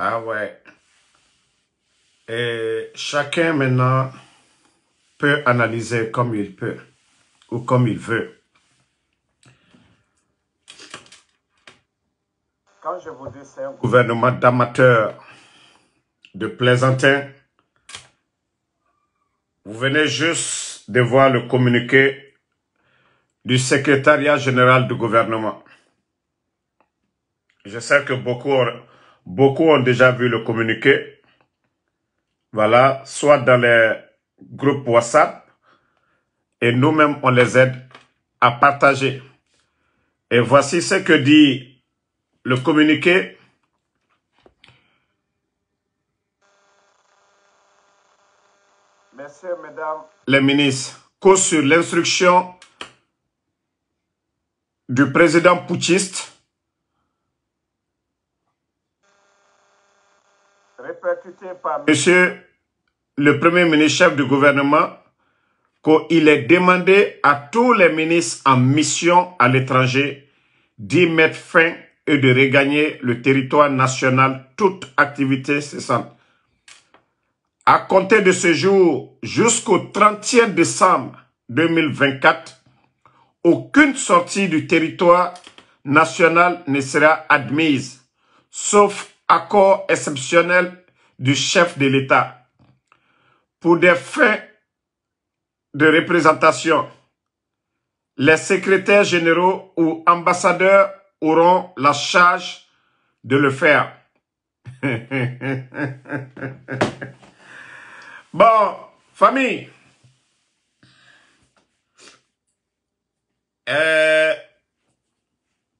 Ah ouais. Et chacun maintenant peut analyser comme il peut ou comme il veut. Quand je vous dis c'est un gouvernement d'amateurs, de plaisantins, vous venez juste de voir le communiqué du secrétariat général du gouvernement. Je sais que beaucoup Beaucoup ont déjà vu le communiqué. Voilà, soit dans les groupes WhatsApp. Et nous-mêmes, on les aide à partager. Et voici ce que dit le communiqué. Messieurs, Mesdames, les ministres, cause sur l'instruction du président putschiste Monsieur le Premier ministre, chef du gouvernement, qu'il est demandé à tous les ministres en mission à l'étranger d'y mettre fin et de regagner le territoire national toute activité cessante. À compter de ce jour jusqu'au 31 décembre 2024, aucune sortie du territoire national ne sera admise, sauf accord exceptionnel du chef de l'État pour des fins de représentation. Les secrétaires généraux ou ambassadeurs auront la charge de le faire. bon, famille. Euh,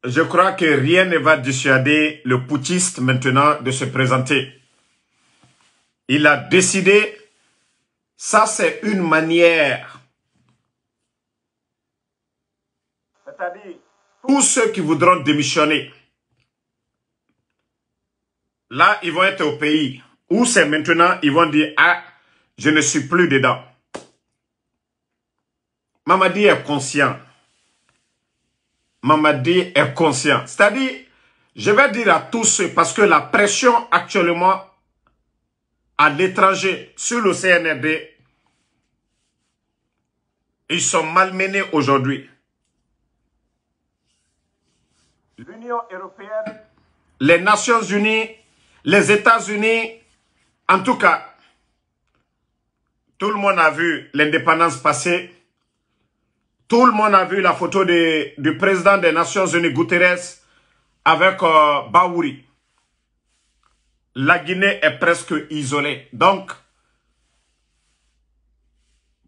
je crois que rien ne va dissuader le poutiste maintenant de se présenter. Il a décidé, ça c'est une manière. C'est-à-dire, tous ceux qui voudront démissionner, là, ils vont être au pays. Où c'est maintenant, ils vont dire, ah, je ne suis plus dedans. Mamadi est conscient. Mamadi est conscient. C'est-à-dire, je vais dire à tous ceux, parce que la pression actuellement à l'étranger sur le CNRD, ils sont malmenés aujourd'hui. L'Union européenne, les Nations unies, les États-Unis, en tout cas, tout le monde a vu l'indépendance passer. Tout le monde a vu la photo du président des Nations Unies, Guterres, avec euh, Bauri la Guinée est presque isolée. Donc,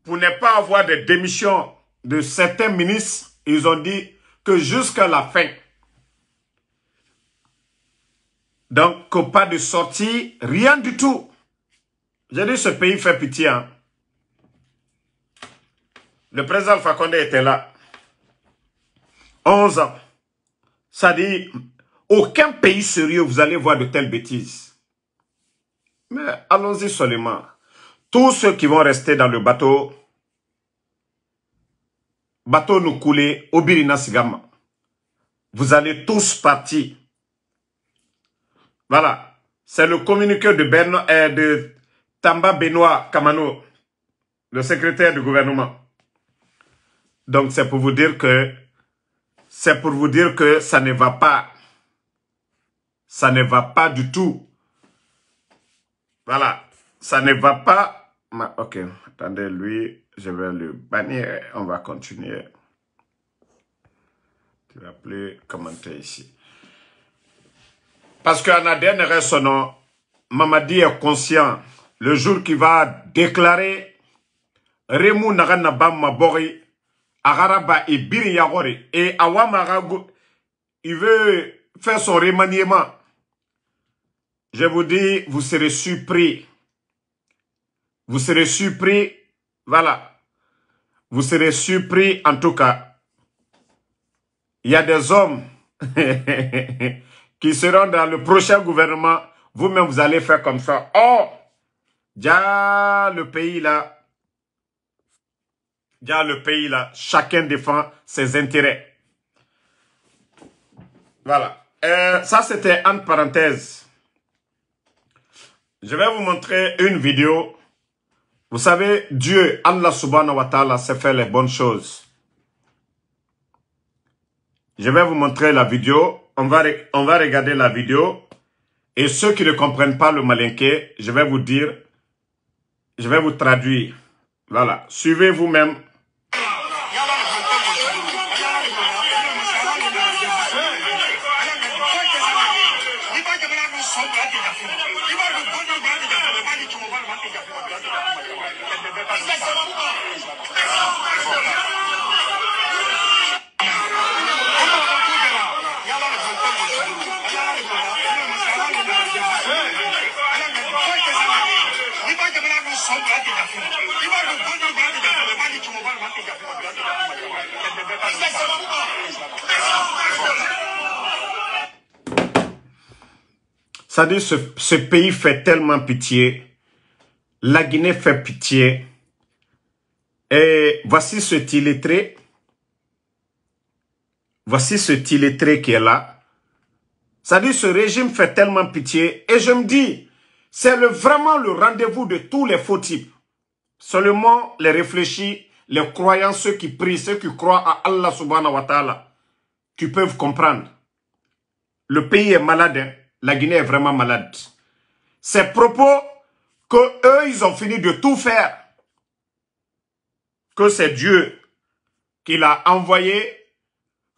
pour ne pas avoir de démission de certains ministres, ils ont dit que jusqu'à la fin, donc pas de sortie, rien du tout. J'ai dit, ce pays fait pitié. Hein. Le président Fakonde était là. 11 ans. Ça dit, aucun pays sérieux, vous allez voir de telles bêtises. Mais allons-y seulement. Tous ceux qui vont rester dans le bateau, bateau nous couler au Vous allez tous partir. Voilà. C'est le communiqué de, Benoît, euh, de Tamba Benoît Kamano, le secrétaire du gouvernement. Donc c'est pour vous dire que c'est pour vous dire que ça ne va pas. Ça ne va pas du tout. Voilà. Ça ne va pas. Ok. Attendez, lui, je vais le bannir. On va continuer. Tu vas plus commenter ici. Parce qu'en dernier résonnant, Mamadi est conscient. Le jour qu'il va déclarer Agaraba et et il veut faire son remaniement. Je vous dis, vous serez surpris. Vous serez surpris. Voilà. Vous serez surpris en tout cas. Il y a des hommes qui seront dans le prochain gouvernement. Vous-même, vous allez faire comme ça. Oh, déjà le pays là, déjà le pays là, chacun défend ses intérêts. Voilà. Euh, ça, c'était en parenthèse. Je vais vous montrer une vidéo. Vous savez, Dieu, Allah subhanahu wa ta'ala, sait faire les bonnes choses. Je vais vous montrer la vidéo. On va, on va regarder la vidéo. Et ceux qui ne comprennent pas le Malinke, je vais vous dire, je vais vous traduire. Voilà. Suivez vous-même Ça dit, ce, pays fait tellement pitié. La Guinée fait pitié. Et voici ce illettré. Voici ce illettré qui est là. Ça dit, ce régime fait tellement pitié. Et je me dis, c'est vraiment le rendez-vous de tous les faux types. Seulement les réfléchis, les croyants, ceux qui prient, ceux qui croient à Allah subhanahu wa ta'ala, Tu peuvent comprendre. Le pays est malade. Hein la Guinée est vraiment malade. Ces propos que eux, ils ont fini de tout faire, que c'est Dieu qui l'a envoyé,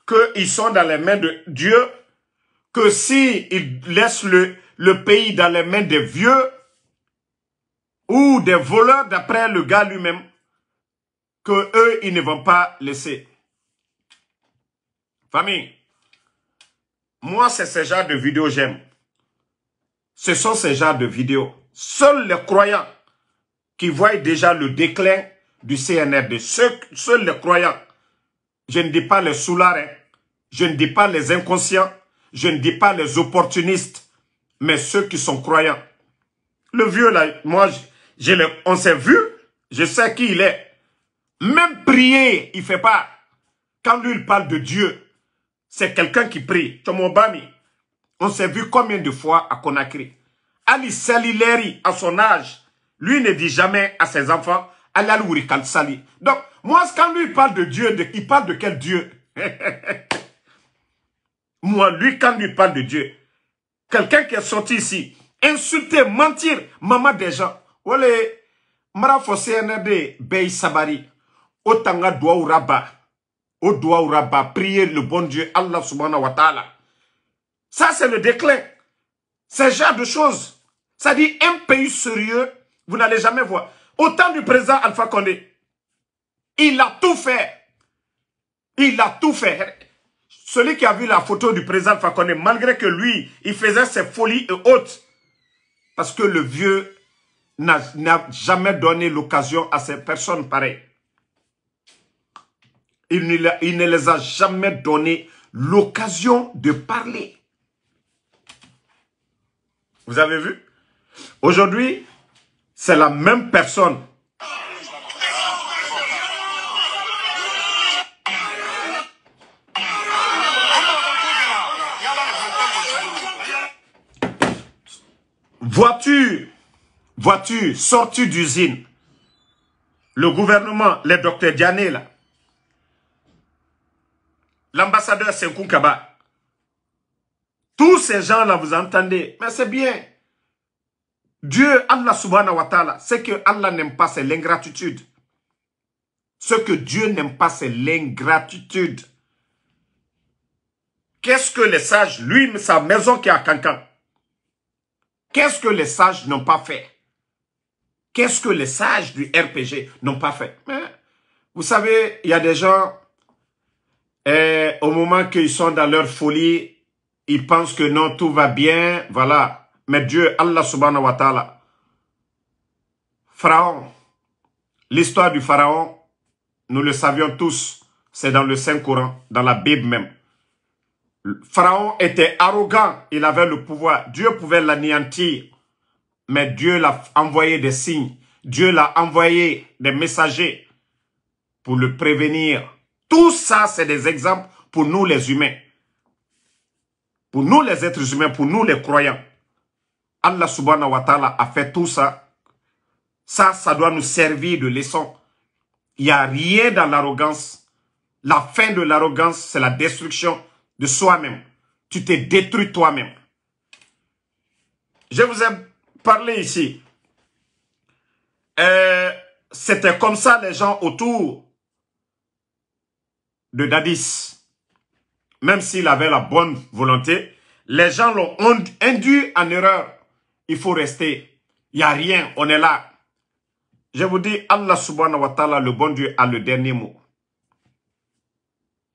qu'ils sont dans les mains de Dieu, que s'ils laissent le, le pays dans les mains des vieux ou des voleurs d'après le gars lui-même, que eux, ils ne vont pas laisser. Famille, moi, c'est ce genre de vidéo j'aime. Ce sont ces genres de vidéos. Seuls les croyants qui voient déjà le déclin du CNRD, seuls, les croyants, je ne dis pas les soularins. je ne dis pas les inconscients, je ne dis pas les opportunistes, mais ceux qui sont croyants. Le vieux, là, moi, je, on s'est vu, je sais qui il est. Même prier, il fait pas. Quand lui, il parle de Dieu, c'est quelqu'un qui prie. bami on s'est vu combien de fois à Conakry Ali Salileri, à son âge, lui ne dit jamais à ses enfants « Alalouri Sali ». Donc, moi, quand lui parle de Dieu, il parle de quel Dieu Moi, lui, quand lui parle de Dieu, quelqu'un qui est sorti ici, insulter, mentir, maman des gens. Olé, Mara CNRD, Bey Sabari, Otanga ou rabba, prier le bon Dieu, Allah subhanahu wa ta'ala. Ça, c'est le déclin. Ce genre de choses. Ça dit un pays sérieux, vous n'allez jamais voir. Au temps du président Alpha Condé, il a tout fait. Il a tout fait. Celui qui a vu la photo du président Alpha Condé, malgré que lui, il faisait ses folies et autres, parce que le vieux n'a jamais donné l'occasion à ces personnes pareilles. il ne les a jamais donné l'occasion de parler. Vous avez vu Aujourd'hui, c'est la même personne. Voiture, voiture, sortie d'usine. Le gouvernement, les docteurs Diané, là. L'ambassadeur c'est Kaba, tous ces gens-là, vous entendez, mais c'est bien. Dieu, Allah subhanahu wa ta'ala, ce que Allah n'aime pas, c'est l'ingratitude. Ce que Dieu n'aime pas, c'est l'ingratitude. Qu'est-ce que les sages, lui, sa maison qui est à Cancan, qu'est-ce que les sages n'ont pas fait Qu'est-ce que les sages du RPG n'ont pas fait Vous savez, il y a des gens, euh, au moment qu'ils sont dans leur folie, ils pensent que non, tout va bien, voilà. Mais Dieu, Allah subhanahu wa ta'ala, Pharaon, l'histoire du Pharaon, nous le savions tous, c'est dans le Saint-Coran, dans la Bible même. Pharaon était arrogant, il avait le pouvoir. Dieu pouvait l'anéantir, mais Dieu l'a envoyé des signes. Dieu l'a envoyé des messagers pour le prévenir. Tout ça, c'est des exemples pour nous les humains. Pour nous les êtres humains, pour nous les croyants, Allah subhanahu wa ta'ala a fait tout ça. Ça, ça doit nous servir de leçon. Il n'y a rien dans l'arrogance. La fin de l'arrogance, c'est la destruction de soi-même. Tu t'es détruit toi-même. Je vous ai parlé ici. Euh, c'était comme ça les gens autour de Dadis même s'il avait la bonne volonté, les gens l'ont induit en erreur. Il faut rester. Il n'y a rien, on est là. Je vous dis, Allah subhanahu wa ta'ala, le bon Dieu, a le dernier mot.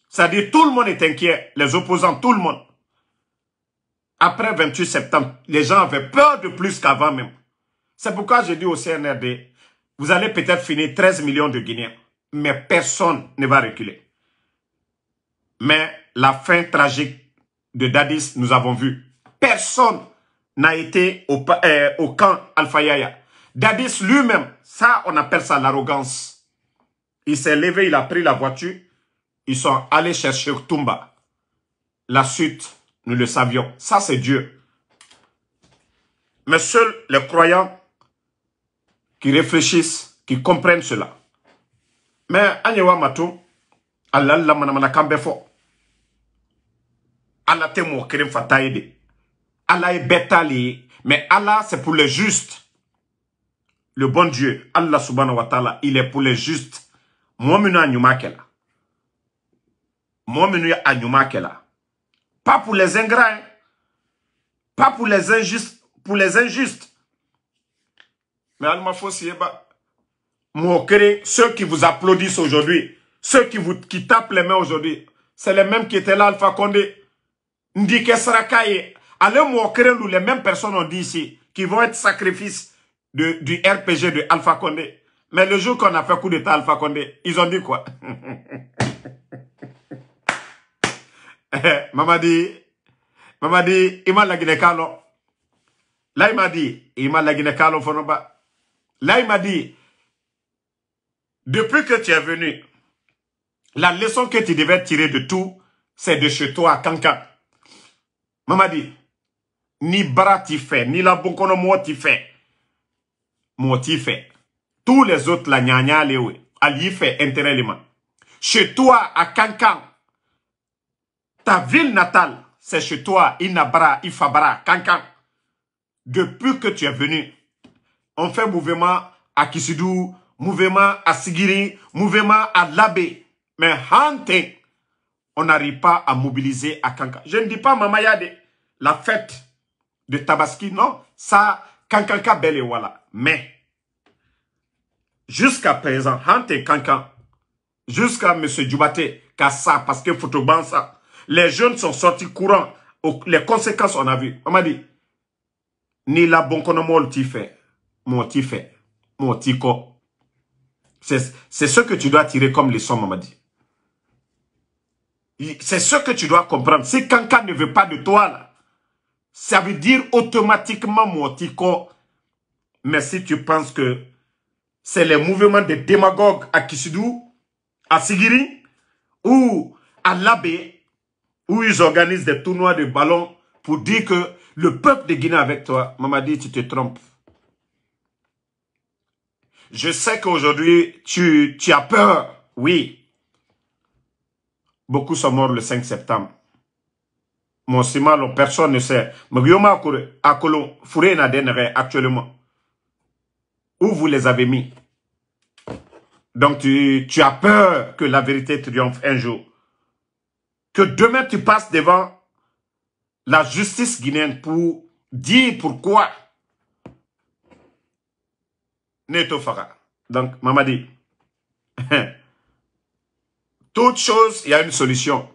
C'est-à-dire, tout le monde est inquiet. Les opposants, tout le monde. Après 28 septembre, les gens avaient peur de plus qu'avant même. C'est pourquoi je dis au CNRD, vous allez peut-être finir 13 millions de Guinéens, mais personne ne va reculer. Mais la fin tragique de Dadis, nous avons vu. Personne n'a été au, euh, camp al Yaya. Dadis lui-même, ça, on appelle ça l'arrogance. Il s'est levé, il a pris la voiture. Ils sont allés chercher Tumba. La suite, nous le savions. Ça, c'est Dieu. Mais seuls les croyants qui réfléchissent, qui comprennent cela. Mais Anyewa Matou, Allah manamana kambefo. Allah est mɔgɔ kelen Allah est bétali, mais Allah c'est pour les justes le bon dieu allah subhanahu wa taala il est pour les justes Moi je à ɲuman moi Je suis pas pour les ingrats hein. pas pour les injustes pour les injustes mais Allah fosi yeba, eh ba ben, ceux qui vous applaudissent aujourd'hui ceux qui vous qui tapent les mains aujourd'hui c'est les mêmes qui étaient là Alpha Condé Ndike Sarakaye, allez moquer nous les mêmes personnes ont dit ici, qui vont être sacrifices de, du RPG de Alpha Condé. Mais le jour qu'on a fait coup d'état Alpha Condé, ils ont dit quoi Maman dit, maman dit, il m'a la Là, il m'a dit, il m'a la Là, il m'a dit, depuis que tu es venu, la leçon que tu devais tirer de tout, c'est de chez toi, Kanka dit, ni bara t'y fait, ni la bonkono t'y fait. Moi t'y fait. Tous les autres, la nyanya les oui. Ali fait intérêt Chez toi, à Cancan, ta ville natale, c'est chez toi, Inabara, Ifabara, Cancan. Depuis que tu es venu, on fait mouvement à Kisidou, mouvement à Sigiri, mouvement à Labé. Mais Hante, on n'arrive pas à mobiliser à Kanka. Je ne dis pas Mamaya la fête de Tabaski, non. Ça, Kankanka bel et voilà. Mais, jusqu'à présent, Hante Kankan, jusqu'à M. Djoubate, Kassa, parce que Fotobansa, ça, les jeunes sont sortis courants. Les conséquences, on a vu. On m'a dit, ni la bonconomol t'y fait, mon mon C'est ce que tu dois tirer comme leçon, on dit. C'est ce que tu dois comprendre. Si Kanka ne veut pas de toi, là, ça veut dire automatiquement, Motiko. Mais si tu penses que c'est les mouvements des démagogues à Kisidou, à Sigiri, ou à Labé, où ils organisent des tournois de ballon pour dire que le peuple de Guinée avec toi, dit tu te trompes. Je sais qu'aujourd'hui, tu, tu as peur, oui. Beaucoup sont morts le 5 septembre. Mon ciment, personne ne sait. Mais les actuellement, où vous les avez mis Donc tu, as peur que la vérité triomphe un jour. Que demain tu passes devant la justice guinéenne pour dire pourquoi Neto Donc, Mamadi, Toute chose, il y a une solution.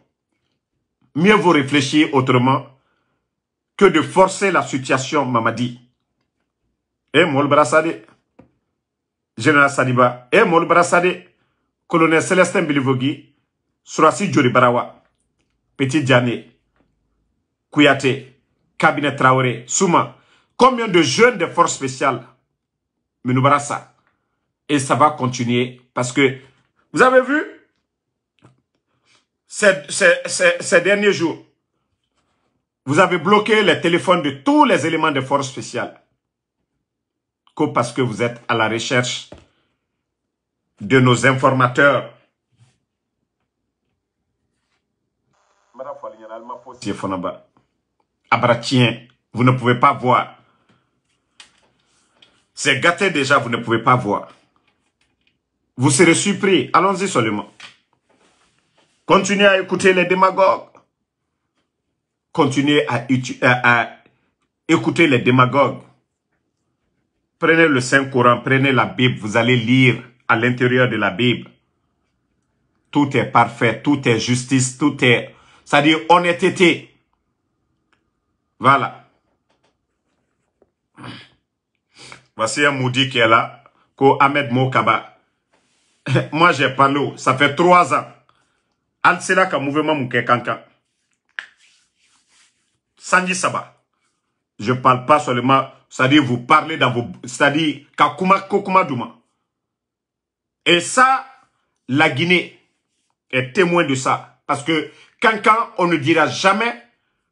Mieux vaut réfléchir autrement que de forcer la situation, Mamadi. Et eh, le Brassade, Général Sadiba, et eh, le Brassade, Colonel Célestin Bilivogui, Surasi Djori Barawa, Petit Djané. Kouyaté, Cabinet Traoré, Souma. Combien de jeunes des forces spéciales, Menou ça. Et ça va continuer parce que, vous avez vu, ces, derniers jours, vous avez bloqué les téléphones de tous les éléments de force spéciale. Que parce que vous êtes à la recherche de nos informateurs. Abratien, vous ne pouvez pas voir. C'est gâté déjà, vous ne pouvez pas voir. Vous serez surpris. Allons-y seulement. Continuez à écouter les démagogues. Continuez à, écouter les démagogues. Prenez le Saint-Coran, prenez la Bible, vous allez lire à l'intérieur de la Bible. Tout est parfait, tout est justice, tout est... C'est-à-dire honnêteté. Voilà. Voici un maudit qui est là, Mokaba. Moi, j'ai l'eau. ça fait trois ans. Al mouvement saba je parle pas seulement c'est-à-dire vous parlez dans vos c'est-à-dire Kakuma, Kokuma et ça la Guinée est témoin de ça parce que Kankan, on ne dira jamais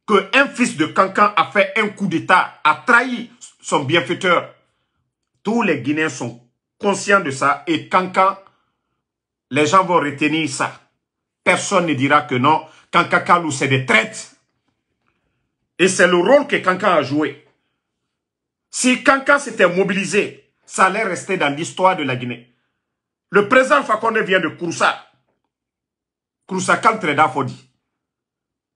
que un fils de Kankan a fait un coup d'état a trahi son bienfaiteur tous les Guinéens sont conscients de ça et Kankan, les gens vont retenir ça Personne ne dira que non. Kanka Kalou, c'est des traites. Et c'est le rôle que Kanka a joué. Si Kanka s'était mobilisé, ça allait rester dans l'histoire de la Guinée. Le président Fakonde vient de Kouroussa. Kouroussa Kaltreda Fodi.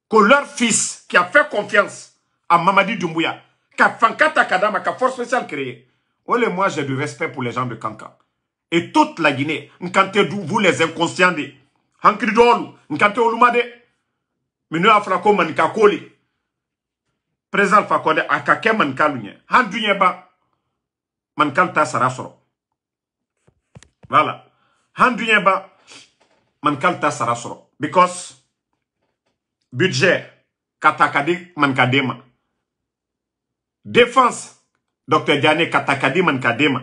Que leur fils, qui a fait confiance à Mamadi Doumbouya, qu'a Fankata Kadama, qu'à force spéciale créée. Oh moi, j'ai du respect pour les gens de Kanka. Et toute la Guinée, quand vous les inconscients hankiri dolu nkante oluma de minu afra fakode ko man ko le président fa man han ba ta voilà han du ba ta because budget katakadi Mankadema. défense docteur Diane, katakadi Mankadema.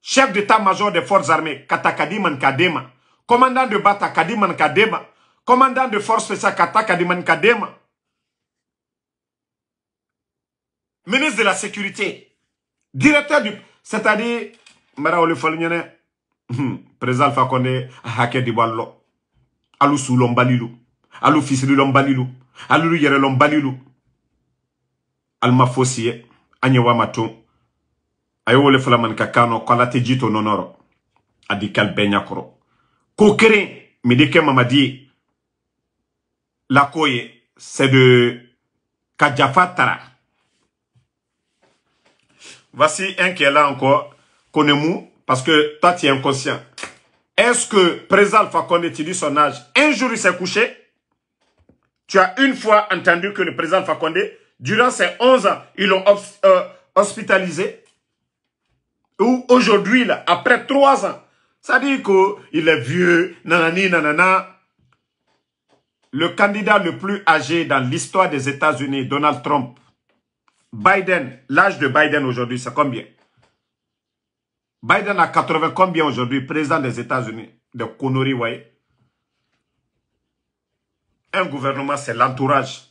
chef d'état major des forces armées katakadi Mankadema commandant de Bata Kadiman Kadema, commandant de force Spéciale, Kata Kadiman Kadema, ministre de la Sécurité, directeur du... C'est-à-dire, Mara Olefaluniane, président Alpha Kondé, Hake Dibalo, Alou Soulombalilou, Alou Fisri Lombalilou, Alou Yere Lombalilou, Alma Fossier, Agnewa Matou, Ayo Olefalaman Kakano, Kalate Jito Nonoro, Adikal Benyakoro. Kokere, mais de la mamadi c'est de Kadjafatara. voici un qui est là encore Mou, parce que toi tu es inconscient est-ce que président Fakonde tu dis son âge un jour il s'est couché tu as une fois entendu que le président Fakonde, durant ses 11 ans ils l'ont euh, hospitalisé ou aujourd'hui là après 3 ans ça dit qu'il est vieux, nanani, nanana. Le candidat le plus âgé dans l'histoire des États-Unis, Donald Trump. Biden, l'âge de Biden aujourd'hui, c'est combien Biden a 80 combien aujourd'hui, président des États-Unis De conneries, voyez? Un gouvernement, c'est l'entourage.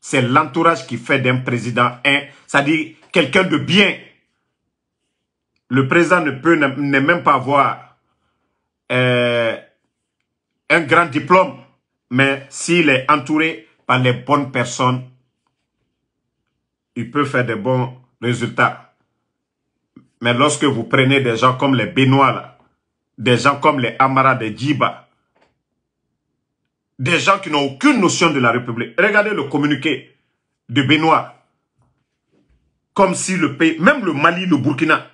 C'est l'entourage qui fait d'un président un, c'est-à-dire quelqu'un de bien. Le président ne peut même pas voir. Euh, un grand diplôme, mais s'il est entouré par les bonnes personnes, il peut faire de bons résultats. Mais lorsque vous prenez des gens comme les Benoît, des gens comme les Amara, de Djiba, des gens qui n'ont aucune notion de la République, regardez le communiqué de Benoît. Comme si le pays, même le Mali, le Burkina,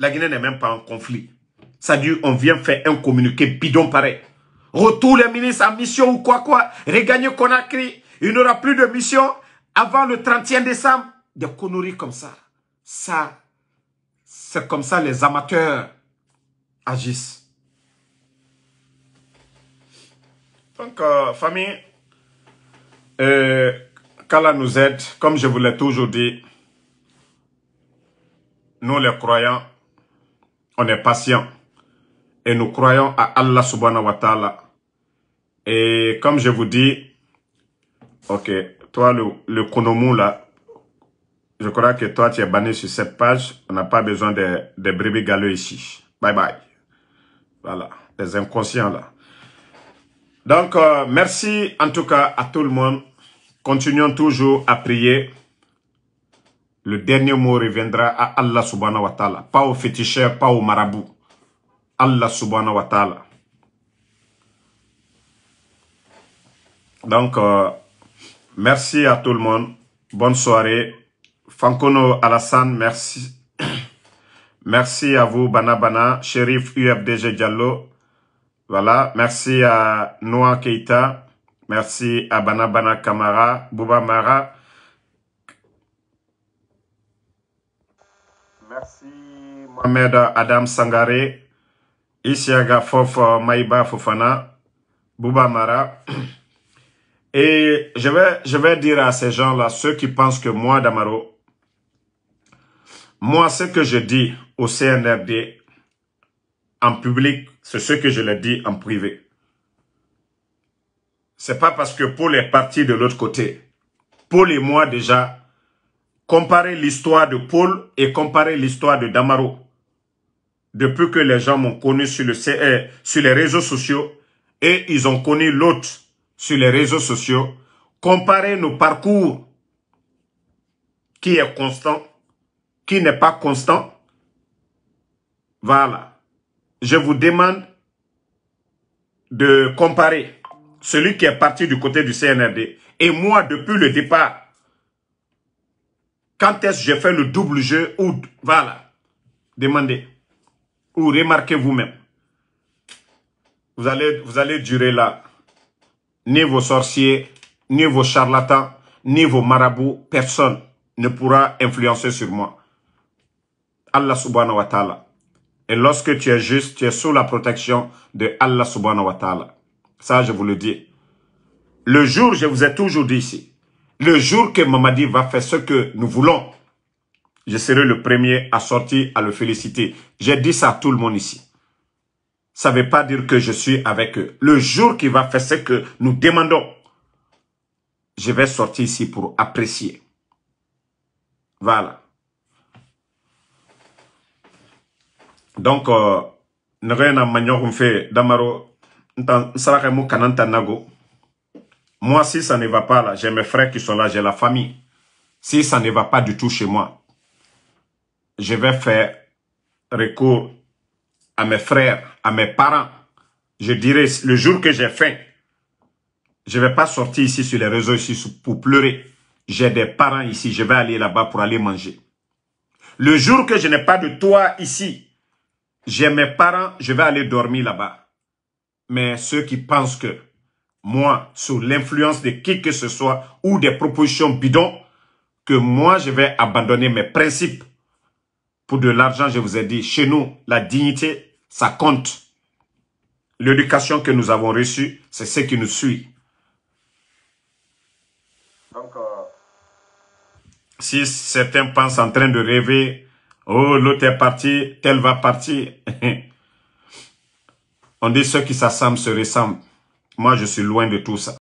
la Guinée n'est même pas en conflit. Ça dit, on vient faire un communiqué bidon pareil. Retour les ministres en mission ou quoi quoi. Regagnez Conakry. Il n'y aura plus de mission avant le 31 décembre. Des conneries comme ça. Ça, c'est comme ça les amateurs agissent. Donc, euh, famille, euh, qu'Allah nous aide, comme je vous l'ai toujours dit, nous les croyants, on est patient et nous croyons à Allah subhanahu wa ta'ala. Et comme je vous dis, ok, toi le, le Konomu là, je crois que toi tu es banni sur cette page, on n'a pas besoin de, de brebis galeux ici. Bye bye. Voilà, les inconscients là. Donc, euh, merci en tout cas à tout le monde. Continuons toujours à prier. Le dernier mot reviendra à Allah subhanahu wa ta'ala. Pas aux féticheurs, pas aux marabouts. Allah subhanahu wa ta'ala. Donc, euh, merci à tout le monde. Bonne soirée. Fankono Alassane, merci. merci à vous, Banabana, Cherif UFDG Diallo. Voilà, merci à Noah Keita. Merci à Banabana Kamara, Bouba Mara. Mohamed Adam Sangare, Isiaga Fofo Maïba Fofana Bouba Mara et je vais je vais dire à ces gens-là ceux qui pensent que moi Damaro moi ce que je dis au CNRD en public c'est ce que je le dis en privé c'est pas parce que Paul est parti de l'autre côté Paul et moi déjà comparer l'histoire de Paul et comparer l'histoire de Damaro. Depuis que les gens m'ont connu sur, le, CR, euh, sur les réseaux sociaux et ils ont connu l'autre sur les réseaux sociaux, comparer nos parcours qui est constant, qui n'est pas constant. Voilà. Je vous demande de comparer celui qui est parti du côté du CNRD et moi depuis le départ quand est-ce que j'ai fait le double jeu ou voilà, demandez ou remarquez vous-même. Vous allez, vous allez durer là. Ni vos sorciers, ni vos charlatans, ni vos marabouts, personne ne pourra influencer sur moi. Allah subhanahu wa ta'ala. Et lorsque tu es juste, tu es sous la protection de Allah subhanahu wa ta'ala. Ça, je vous le dis. Le jour, je vous ai toujours dit ici, le jour que Mamadi va faire ce que nous voulons, je serai le premier à sortir, à le féliciter. J'ai dit ça à tout le monde ici. Ça ne veut pas dire que je suis avec eux. Le jour qu'il va faire ce que nous demandons, je vais sortir ici pour apprécier. Voilà. Donc, euh, ne rien à fait, Damaro, moi, si ça ne va pas là, j'ai mes frères qui sont là, j'ai la famille. Si ça ne va pas du tout chez moi, je vais faire recours à mes frères, à mes parents. Je dirais, le jour que j'ai faim, je ne vais pas sortir ici sur les réseaux ici pour pleurer. J'ai des parents ici, je vais aller là-bas pour aller manger. Le jour que je n'ai pas de toit ici, j'ai mes parents, je vais aller dormir là-bas. Mais ceux qui pensent que moi, sous l'influence de qui que ce soit ou des propositions bidons, que moi, je vais abandonner mes principes. Pour de l'argent, je vous ai dit, chez nous, la dignité, ça compte. L'éducation que nous avons reçue, c'est ce qui nous suit. Euh, si certains pensent en train de rêver, oh, l'autre est parti, tel va partir. On dit ceux qui s'assemblent se ressemblent. Moi, je suis loin de tout ça.